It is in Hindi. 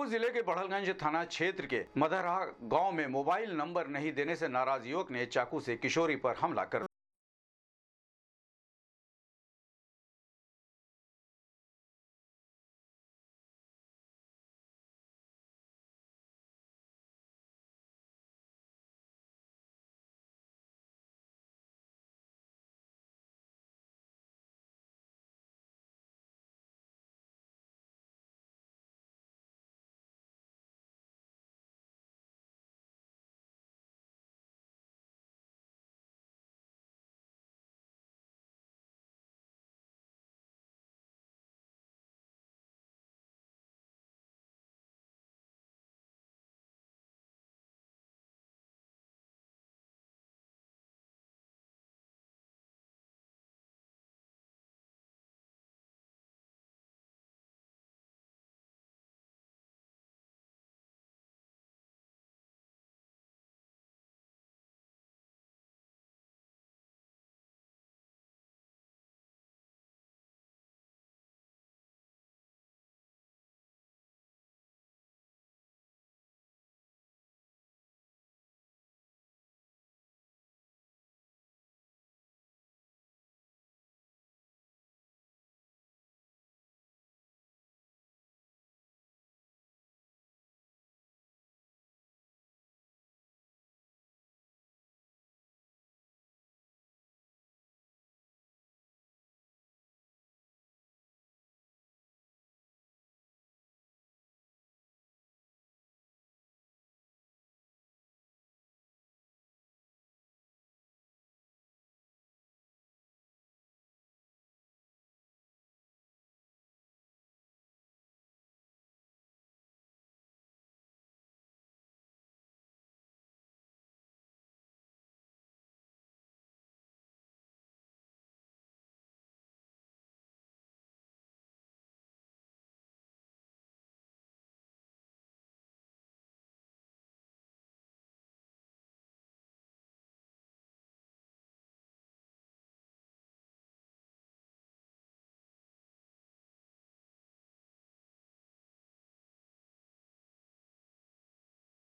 पाकुड़ जिले के बड़लगंज थाना क्षेत्र के मदरहा गांव में मोबाइल नंबर नहीं देने से नाराज युवक ने चाकू से किशोरी पर हमला कर